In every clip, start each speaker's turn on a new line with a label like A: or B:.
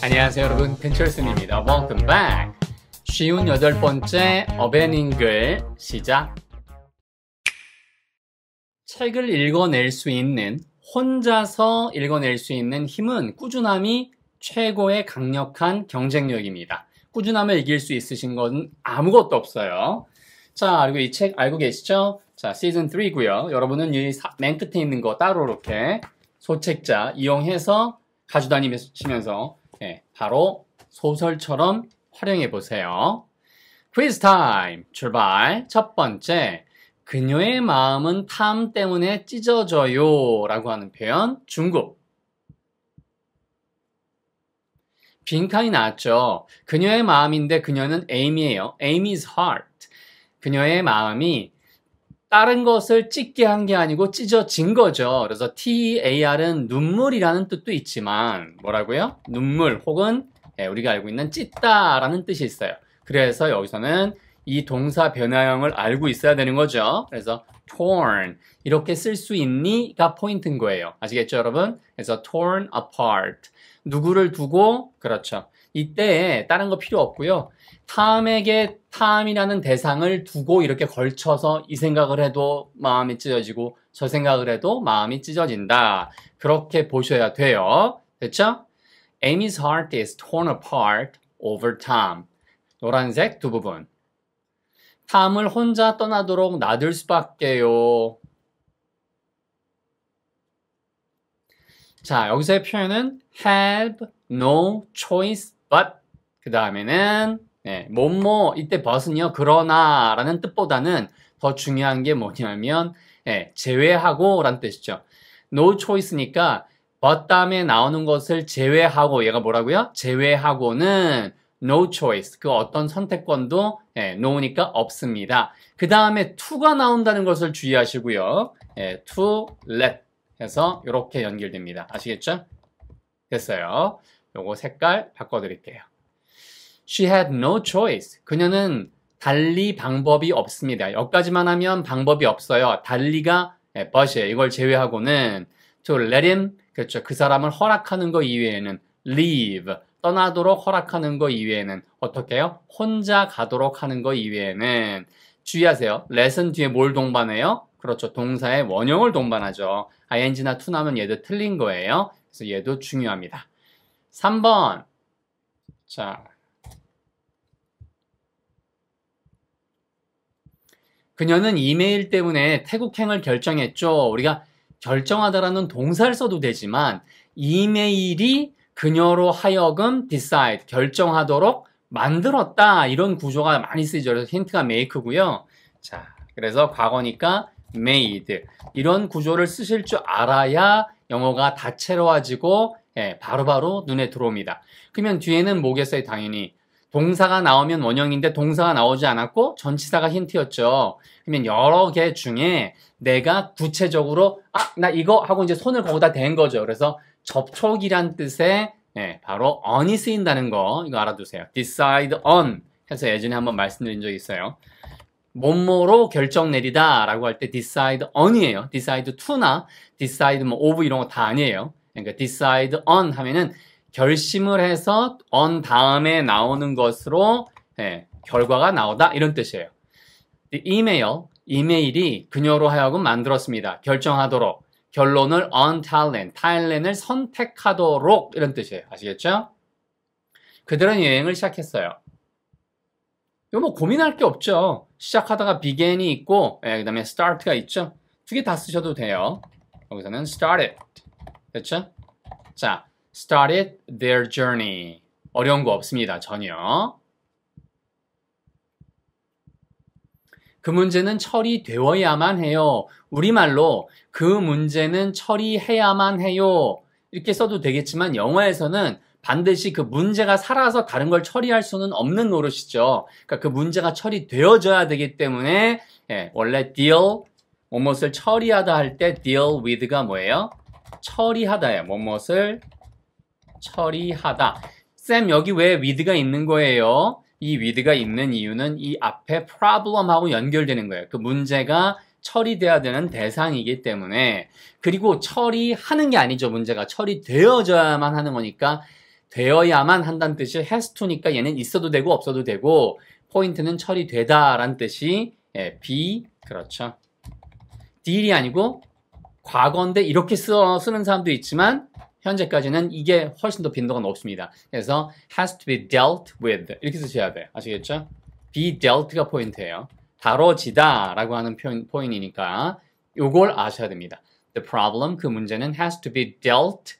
A: 안녕하세요 여러분 근철순입니다. Welcome back. 쉬운 여덟 번째 어벤잉글 시작. 책을 읽어낼 수 있는 혼자서 읽어낼 수 있는 힘은 꾸준함이 최고의 강력한 경쟁력입니다. 꾸준함을 이길 수 있으신 건 아무것도 없어요. 자, 그리고 이 책 알고 계시죠? 자, 시즌 3고요. 여러분은 이 맨 끝에 있는 거 따로 이렇게 소책자 이용해서 가져다니시면서 네, 바로 소설처럼 활용해 보세요. 퀴즈 타임 출발 첫 번째 그녀의 마음은 탐 때문에 찢어져요 라고 하는 표현 중국 빈칸이 나왔죠. 그녀의 마음인데 그녀는 aim이에요. aim is heart. 그녀의 마음이 다른 것을 찢게 한 게 아니고 찢어진 거죠. 그래서 TAR은 눈물이라는 뜻도 있지만 뭐라고요? 눈물 혹은 예, 우리가 알고 있는 찢다라는 뜻이 있어요. 그래서 여기서는 이 동사 변화형을 알고 있어야 되는 거죠. 그래서 torn 이렇게 쓸 수 있니가 포인트인 거예요. 아시겠죠, 여러분? 그래서 torn apart 누구를 두고 그렇죠. 이때 다른 거 필요 없고요. 탐에게 탐이라는 대상을 두고 이렇게 걸쳐서 이 생각을 해도 마음이 찢어지고 저 생각을 해도 마음이 찢어진다. 그렇게 보셔야 돼요. 됐죠? Amy's heart is torn apart over t i m e 노란색 두 부분. 탐을 혼자 떠나도록 놔둘 수밖에요. 자, 여기서의 표현은 have no choice but 그 다음에는 네, 뭐뭐 뭐, 이때 but은요 그러나 라는 뜻보다는 더 중요한 게 뭐냐면 네, 제외하고 라는 뜻이죠 no choice니까 but 다음에 나오는 것을 제외하고 얘가 뭐라고요? 제외하고는 no choice 그 어떤 선택권도 예, no니까 없습니다. 그 다음에 to가 나온다는 것을 주의하시고요. 예, to let 해서 이렇게 연결됩니다. 아시겠죠? 됐어요. 요거 색깔 바꿔드릴게요. She had no choice. 그녀는 달리 방법이 없습니다. 여기까지만 하면 방법이 없어요. 달리가 네, 예, but이에요. 이걸 제외하고는 to let him, 그렇죠. 그 사람을 허락하는 거 이외에는 leave, 떠나도록 허락하는 거 이외에는 어떻게 해요? 혼자 가도록 하는 거 이외에는 주의하세요. let은 뒤에 뭘 동반해요? 그렇죠. 동사의 원형을 동반하죠. ing나 to 나면 얘도 틀린 거예요. 그래서 얘도 중요합니다. 3번. 자. 그녀는 이메일 때문에 태국행을 결정했죠. 우리가 결정하다라는 동사를 써도 되지만 이메일이 그녀로 하여금 decide 결정하도록 만들었다 이런 구조가 많이 쓰이죠. 그래서 힌트가 make고요. 자, 그래서 과거니까 made 이런 구조를 쓰실 줄 알아야 영어가 다채로워지고 예, 바로바로 눈에 들어옵니다. 그러면 뒤에는 뭐겠어요, 당연히. 동사가 나오면 원형인데 동사가 나오지 않았고 전치사가 힌트였죠. 그러면 여러 개 중에 내가 구체적으로 아, 나 이거 하고 이제 손을 거기다 댄 거죠. 그래서 접촉이란 뜻의 예, 바로 on이 쓰인다는 거 이거 알아두세요. decide on 해서 예전에 한번 말씀드린 적이 있어요. 몸모로 결정 내리다 라고 할 때 decide on이에요. decide to나 decide 뭐 of 이런 거 다 아니에요. 그러니까 decide on 하면은 결심을 해서 on 다음에 나오는 것으로 예, 결과가 나오다 이런 뜻이에요. 이메일, 이메일이 그녀로 하여금 만들었습니다. 결정하도록 결론을 on Thailand, 타일랜을 선택하도록 이런 뜻이에요. 아시겠죠? 그들은 여행을 시작했어요. 이거 뭐 고민할 게 없죠. 시작하다가 began이 있고 예, 그 다음에 start가 있죠. 두 개 다 쓰셔도 돼요. 여기서는 started. 그렇죠? 자, started their journey. 어려운 거 없습니다. 전혀. 그 문제는 처리되어야만 해요. 우리말로 그 문제는 처리해야만 해요. 이렇게 써도 되겠지만 영어에서는 반드시 그 문제가 살아서 다른 걸 처리할 수는 없는 노릇이죠. 그러니까 그 문제가 처리되어져야 되기 때문에 예, 원래 deal, 무엇을 처리하다 할 때 deal with가 뭐예요? 처리하다예요. 뭐뭇을 처리하다. 쌤 여기 왜 with가 있는 거예요? 이 with가 있는 이유는 이 앞에 problem하고 연결되는 거예요. 그 문제가 처리돼야 되는 대상이기 때문에 그리고 처리하는 게 아니죠. 문제가 처리되어져야만 하는 거니까 되어야만 한다는 뜻이 has to니까 얘는 있어도 되고 없어도 되고 포인트는 처리되다라는 뜻이 예, be 그렇죠. 딜이 아니고 과거인데 이렇게 써, 쓰는 사람도 있지만 현재까지는 이게 훨씬 더 빈도가 높습니다. 그래서 has to be dealt with 이렇게 쓰셔야 돼요. 아시겠죠? be dealt가 포인트예요. 다뤄지다 라고 하는 표현, 포인이니까 이걸 아셔야 됩니다. The problem, 그 문제는 has to be dealt,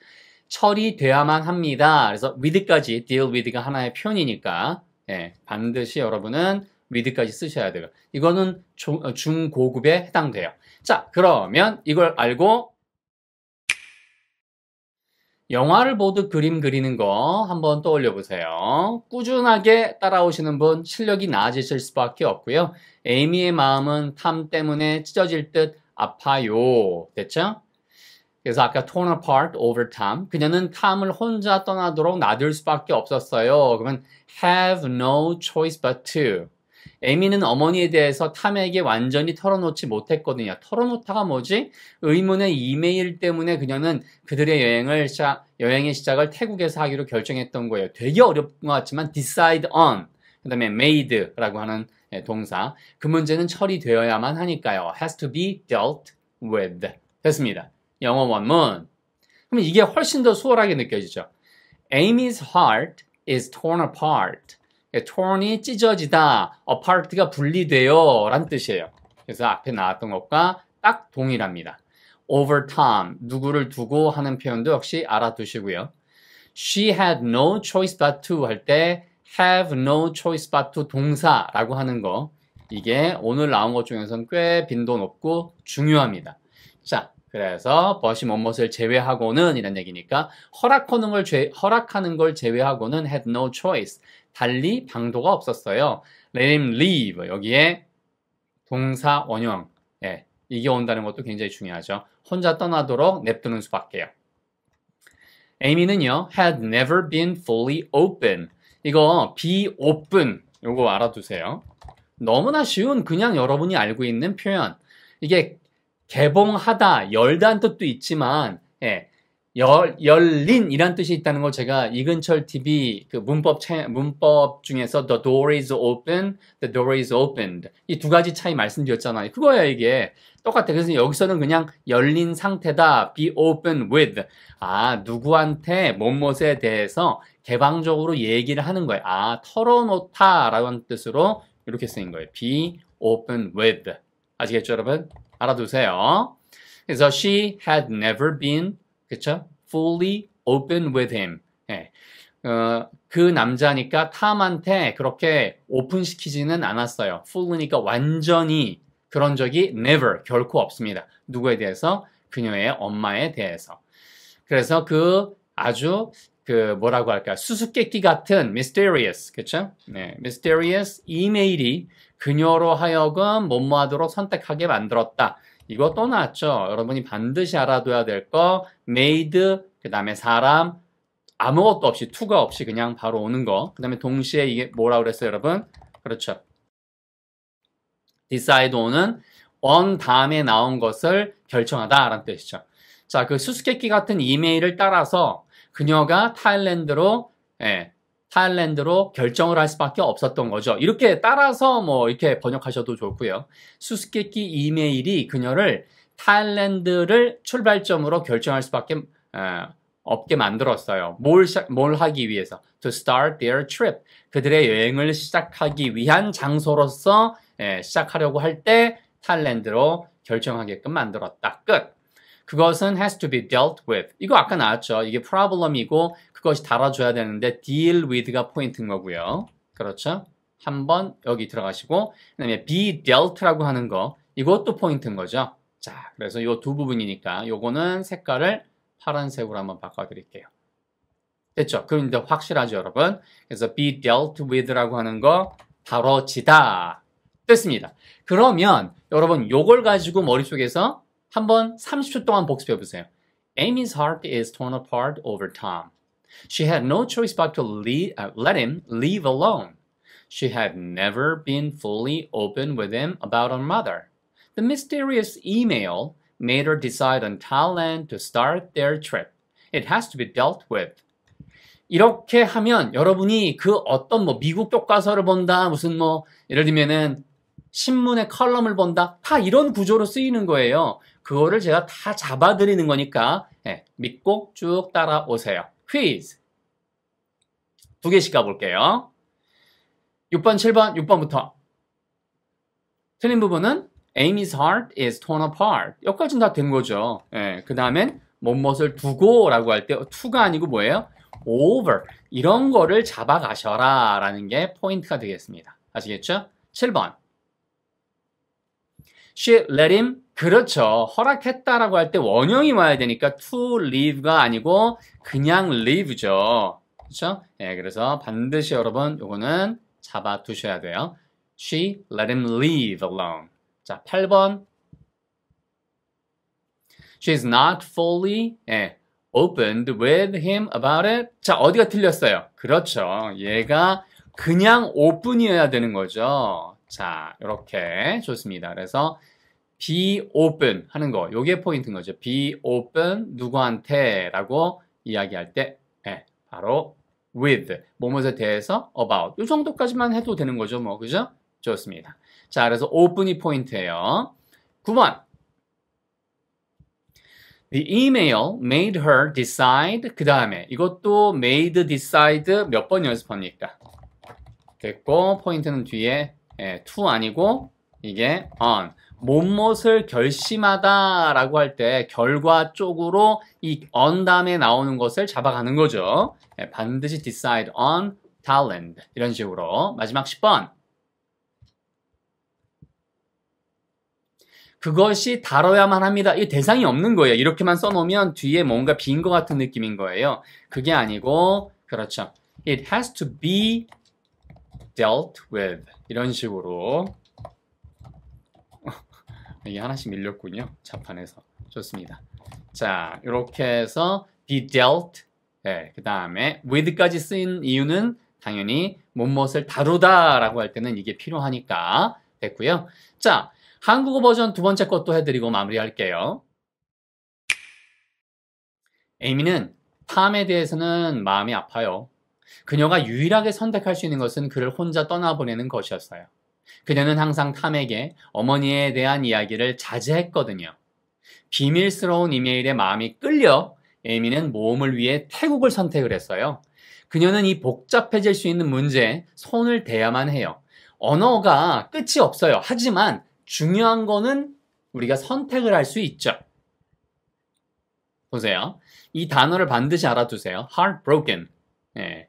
A: 처리돼야만 합니다. 그래서 with까지 deal with가 하나의 표현이니까 예, 반드시 여러분은 미드까지 쓰셔야 돼요. 이거는 중, 어, 중고급에 해당돼요. 자, 그러면 이걸 알고 영화를 보듯 그림 그리는 거 한번 떠올려 보세요. 꾸준하게 따라오시는 분 실력이 나아지실 수밖에 없고요. 에이미의 마음은 탐 때문에 찢어질 듯 아파요. 됐죠? 그래서 아까 torn apart over Tom. 그녀는 탐을 혼자 떠나도록 놔둘 수밖에 없었어요. 그러면 have no choice but to. 에미는 어머니에 대해서 탐에게 완전히 털어놓지 못했거든요. 털어놓다가 뭐지? 의문의 이메일 때문에 그녀는 그들의 여행을 시작, 여행의 시작을 태국에서 하기로 결정했던 거예요. 되게 어렵운 것 같지만 decide on 그 다음에 made라고 하는 예, 동사 그 문제는 처리되어야만 하니까요. has to be dealt with 됐습니다. 영어 원문 그럼 이게 훨씬 더 수월하게 느껴지죠. Amy's heart is torn apart torn이 예, 찢어지다, apart가 분리돼요 라는 뜻이에요. 그래서 앞에 나왔던 것과 딱 동일합니다. over time, 누구를 두고 하는 표현도 역시 알아두시고요. She had no choice but to 할 때 have no choice but to 동사라고 하는 거 이게 오늘 나온 것 중에서는 꽤 빈도 높고 중요합니다. 자, 그래서 버시 뭐못을 제외하고는 이런 얘기니까 허락하는 걸, 제, 허락하는 걸 제외하고는 had no choice, 달리 방도가 없었어요. Let him leave. 여기에 동사 원형. 예, 이게 온다는 것도 굉장히 중요하죠. 혼자 떠나도록 냅두는 수밖에요. 에이미는요, had never been fully open. 이거 be open. 요거 알아두세요. 너무나 쉬운 그냥 여러분이 알고 있는 표현. 이게 개봉하다, 열다는 뜻도 있지만 예, 열, 열린 이란 뜻이 있다는 걸 제가 이근철 TV 그 문법, 차, 문법 중에서 the door is open, the door is opened. 이 두 가지 차이 말씀드렸잖아요. 그거야, 이게. 똑같아. 그래서 여기서는 그냥 열린 상태다. be open with. 아, 누구한테, 못못에 대해서 개방적으로 얘기를 하는 거예요. 아, 털어놓다. 라는 뜻으로 이렇게 쓰인 거예요. be open with. 아시겠죠, 여러분? 알아두세요. 그래서 she had never been 그쵸? fully open with him. 예. 어, 그 남자니까 탐한테 그렇게 오픈시키지는 않았어요. f u l l 니까 완전히 그런 적이 never, 결코 없습니다. 누구에 대해서? 그녀의 엄마에 대해서. 그래서 그 아주 그 뭐라고 할까 수수께끼 같은 mysterious 그쵸? 네, mysterious 이메일이 그녀로 하여금 뭐뭐하도록 선택하게 만들었다. 이거 또 나왔죠. 여러분이 반드시 알아둬야 될 거, made, 그 다음에 사람, 아무것도 없이, 투가 없이 그냥 바로 오는 거. 그 다음에 동시에 이게 뭐라 고 그랬어요, 여러분? 그렇죠. decide on은 on 다음에 나온 것을 결정하다 라는 뜻이죠. 자, 그 수수께끼 같은 이메일을 따라서 그녀가 타일랜드로 예, 타일랜드로 결정을 할 수밖에 없었던 거죠. 이렇게 따라서 뭐 이렇게 번역하셔도 좋고요. 수수께끼 이메일이 그녀를 타일랜드를 출발점으로 결정할 수밖에 없게 만들었어요. 뭘, 뭘 하기 위해서? To start their trip. 그들의 여행을 시작하기 위한 장소로서 시작하려고 할 때 타일랜드로 결정하게끔 만들었다. 끝. 그것은 has to be dealt with. 이거 아까 나왔죠. 이게 problem이고 그것이 달아줘야 되는데 deal with가 포인트인 거고요. 그렇죠? 한번 여기 들어가시고 그 다음에 be dealt라고 하는 거 이것도 포인트인 거죠. 자, 그래서 이 두 부분이니까 요거는 색깔을 파란색으로 한번 바꿔드릴게요. 됐죠? 그럼 이제 확실하죠, 여러분? 그래서 be dealt with라고 하는 거다뤄 지다. 됐습니다. 그러면 여러분 요걸 가지고 머릿속에서 한번 30초 동안 복습해 보세요. Amy's heart is torn apart over t i m e She had no choice but to leave, uh, let him leave alone. She had never been fully open with him about her mother. The mysterious email made her decide on Thailand to start their trip. It has to be dealt with. 이렇게 하면 여러분이 그 어떤 뭐 미국 교과서를 본다, 무슨 뭐 예를 들면은 신문의 컬럼을 본다, 다 이런 구조로 쓰이는 거예요. 그거를 제가 다 잡아드리는 거니까 예, 믿고 쭉 따라오세요. 퀴즈. 두 개씩 가볼게요. 6번, 7번, 6번부터. 틀린 부분은 Amy's heart is torn apart. 여기까지는 다 된 거죠. 예, 그 다음엔 뭐못을 두고라고 할때 투가 아니고 뭐예요? over 이런 거를 잡아가셔라 라는 게 포인트가 되겠습니다. 아시겠죠? 7번 She let him 그렇죠. 허락했다라고 할 때 원형이 와야 되니까 to leave가 아니고 그냥 leave죠. 그렇죠? 예, 그래서 반드시 여러분 요거는 잡아두셔야 돼요. She let him leave alone. 자, 8번. She's not fully 예, opened with him about it. 자, 어디가 틀렸어요? 그렇죠. 얘가 그냥 오픈이어야 되는 거죠. 자, 이렇게 좋습니다. 그래서 be open 하는 거. 요게 포인트인 거죠. be open 누구한테 라고 이야기할 때 네, 바로 with 뭐뭐에 대해서 about 이 정도까지만 해도 되는 거죠. 뭐 그죠? 좋습니다. 자, 그래서 open이 포인트예요. 9번 The email made her decide 그 다음에 이것도 made decide 몇 번 연습합니까? 됐고 포인트는 뒤에 예, to 아니고 이게 on 못못을 결심하다라고 할 때 결과 쪽으로 이 on 다음에 나오는 것을 잡아가는 거죠. 네, 반드시 decide on talent 이런 식으로 마지막 10번 그것이 다뤄야만 합니다. 이 대상이 없는 거예요. 이렇게만 써놓으면 뒤에 뭔가 빈 것 같은 느낌인 거예요. 그게 아니고 그렇죠. It has to be dealt with 이런 식으로 네, 이게 하나씩 밀렸군요. 자판에서. 좋습니다. 자, 이렇게 해서 be dealt. 네, 그 다음에 with까지 쓰인 이유는 당연히 못못을 다루다라고 할 때는 이게 필요하니까 됐고요. 자, 한국어 버전 두 번째 것도 해드리고 마무리할게요. 에이미는 탐에 대해서는 마음이 아파요. 그녀가 유일하게 선택할 수 있는 것은 그를 혼자 떠나보내는 것이었어요. 그녀는 항상 탐에게 어머니에 대한 이야기를 자제했거든요. 비밀스러운 이메일에 마음이 끌려 에이미는 모험을 위해 태국을 선택을 했어요. 그녀는 이 복잡해질 수 있는 문제에 손을 대야만 해요. 언어가 끝이 없어요. 하지만 중요한 거는 우리가 선택을 할 수 있죠. 보세요. 이 단어를 반드시 알아두세요. heartbroken. 예.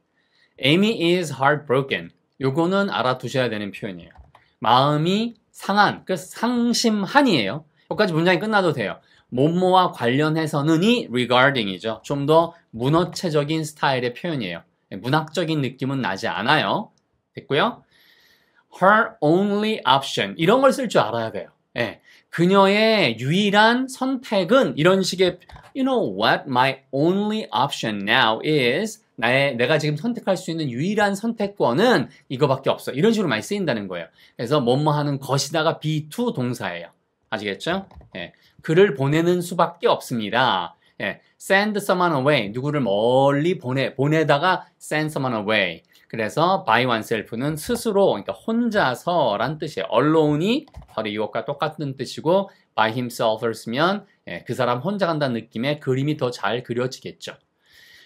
A: Amy is heartbroken. 요거는 알아두셔야 되는 표현이에요. 마음이 상한, 그 상심한이에요. 여기까지 문장이 끝나도 돼요. 몸모와 관련해서는이 regarding이죠. 좀 더 문어체적인 스타일의 표현이에요. 문학적인 느낌은 나지 않아요. 됐고요. Her only option 이런 걸 쓸 줄 알아야 돼요. 예. 그녀의 유일한 선택은 이런 식의 You know what? My only option now is 나의 내가 지금 선택할 수 있는 유일한 선택권은 이거밖에 없어. 이런 식으로 많이 쓰인다는 거예요. 그래서 뭐뭐 하는 것이다가 be 동사예요. 아시겠죠? 예. 글을 보내는 수밖에 없습니다. 예. send someone away 누구를 멀리 보내 보내다가 send someone away. 그래서 by oneself는 스스로 그러니까 혼자서란 뜻이에요. alone이 바로 이것과 똑같은 뜻이고 by himself을 쓰면 예, 그 사람 혼자 간다는 느낌의 그림이 더 잘 그려지겠죠.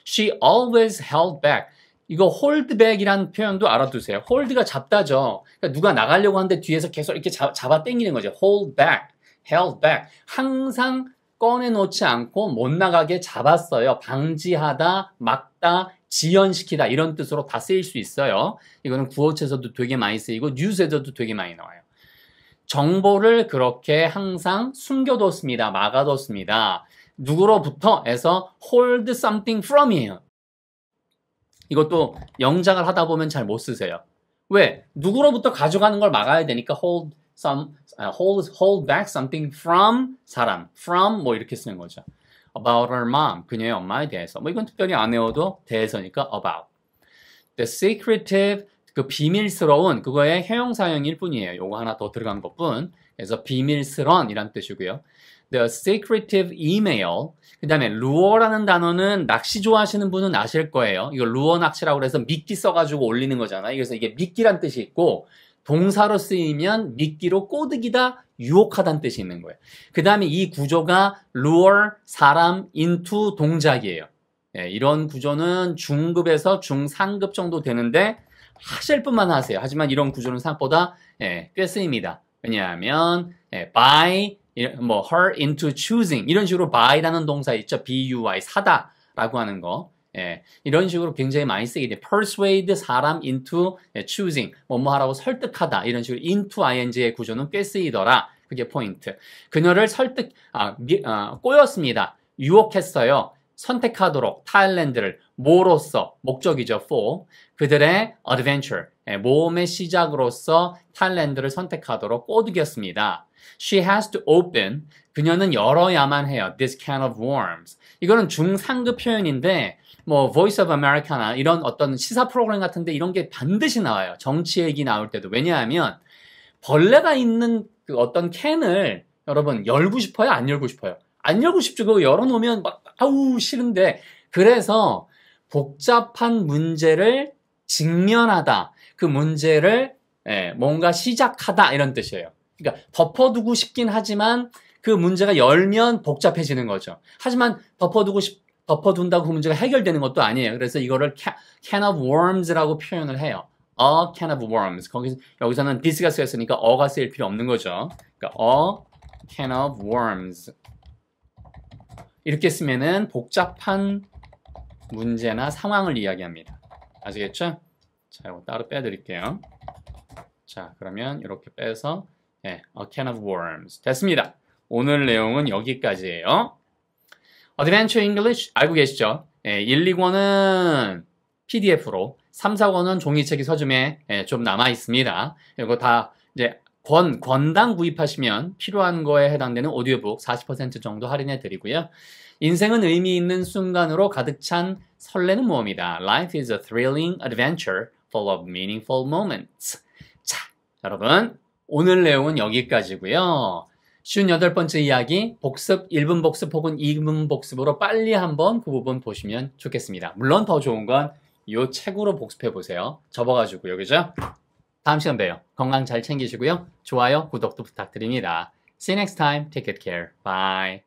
A: She always held back. 이거 홀드백이라는 표현도 알아두세요. 홀드가 잡다죠. 그러니까 누가 나가려고 하는데 뒤에서 계속 이렇게 잡, 잡아 당기는 거죠. hold back, held back. 항상 꺼내놓지 않고 못 나가게 잡았어요. 방지하다, 막다, 지연시키다 이런 뜻으로 다 쓰일 수 있어요. 이거는 구어체에서도 되게 많이 쓰이고 뉴스에서도 되게 많이 나와요. 정보를 그렇게 항상 숨겨뒀습니다. 막아뒀습니다. 누구로부터에서 hold something from이에요. 이것도 영작을 하다 보면 잘 못 쓰세요. 왜? 누구로부터 가져가는 걸 막아야 되니까 hold some 아, hold hold back something from 사람, from 뭐 이렇게 쓰는 거죠. About her mom, 그녀의 엄마에 대해서. 뭐 이건 특별히 안 외워도 대해서니까 about. The secretive 그 비밀스러운 그거의 형용사형일 뿐이에요. 요거 하나 더 들어간 것뿐. 그래서 비밀스런 이란 뜻이고요. the secretive email. 그 다음에 루어라는 단어는 낚시 좋아하시는 분은 아실 거예요. 이거 루어 낚시라고 해서 미끼 써가지고 올리는 거잖아요. 그래서 이게 미끼란 뜻이 있고 동사로 쓰이면 미끼로 꼬드기다 유혹하다는 뜻이 있는 거예요. 그 다음에 이 구조가 루어, 사람, 인투, 동작이에요. 예, 이런 구조는 중급에서 중상급 정도 되는데 하실 뿐만 하세요. 하지만 이런 구조는 생각보다 예, 꽤 쓰입니다. 왜냐하면 예, by, 예, 뭐 her into choosing 이런 식으로 buy라는 동사 있죠. by 사다라고 하는 거. 예, 이런 식으로 굉장히 많이 쓰게 이 돼. persuade 사람 into 예, choosing 뭐뭐 뭐 하라고 설득하다 이런 식으로 into ing의 구조는 꽤 쓰이더라. 그게 포인트. 그녀를 설득 아, 미, 아 꼬였습니다. 유혹했어요. 선택하도록 타일랜드를 뭐로써 목적이죠. for 그들의 adventure 모험의 네, 시작으로서 탈랜드를 선택하도록 꼬드겼습니다. She has to open. 그녀는 열어야만 해요. This can of worms. 이거는 중상급 표현인데 뭐 Voice of America나 이런 어떤 시사 프로그램 같은데 이런 게 반드시 나와요. 정치 얘기 나올 때도 왜냐하면 벌레가 있는 그 어떤 캔을 여러분 열고 싶어요? 안 열고 싶어요? 안 열고 싶죠. 그거 열어놓으면 막 아우 싫은데 그래서 복잡한 문제를 직면하다. 그 문제를 예, 뭔가 시작하다 이런 뜻이에요. 그러니까 덮어두고 싶긴 하지만 그 문제가 열면 복잡해지는 거죠. 하지만 덮어두고 싶 덮어둔다고 그 문제가 해결되는 것도 아니에요. 그래서 이거를 can of worms라고 표현을 해요. a can of worms. 거기 여기서는 this가 쓰였으니까 어가 쓰일 필요 없는 거죠. 그러니까 a can of worms. 이렇게 쓰면은 복잡한 문제나 상황을 이야기합니다. 아시겠죠? 자, 이거 따로 빼드릴게요. 자, 그러면 이렇게 빼서 네, A Can of Worms 됐습니다. 오늘 내용은 여기까지예요. Adventure English 알고 계시죠? 네, 예, 1, 2권은 PDF로, 3, 4권은 종이책이 서점에 네, 좀 남아 있습니다. 이거 다 이제 권, 권당 구입하시면 필요한 거에 해당되는 오디오북 40% 정도 할인해 드리고요. 인생은 의미 있는 순간으로 가득 찬 설레는 모험이다. Life is a thrilling adventure full of meaningful moments. 자, 여러분. 오늘 내용은 여기까지고요. 쉬운 여덟 번째 이야기, 복습, 1분 복습 혹은 2분 복습으로 빨리 한번 그 부분 보시면 좋겠습니다. 물론 더 좋은 건 이 책으로 복습해 보세요. 접어가지고요. 그죠? 다음 시간 봬요. 건강 잘 챙기시고요. 좋아요, 구독도 부탁드립니다. See you next time. Take good care. Bye.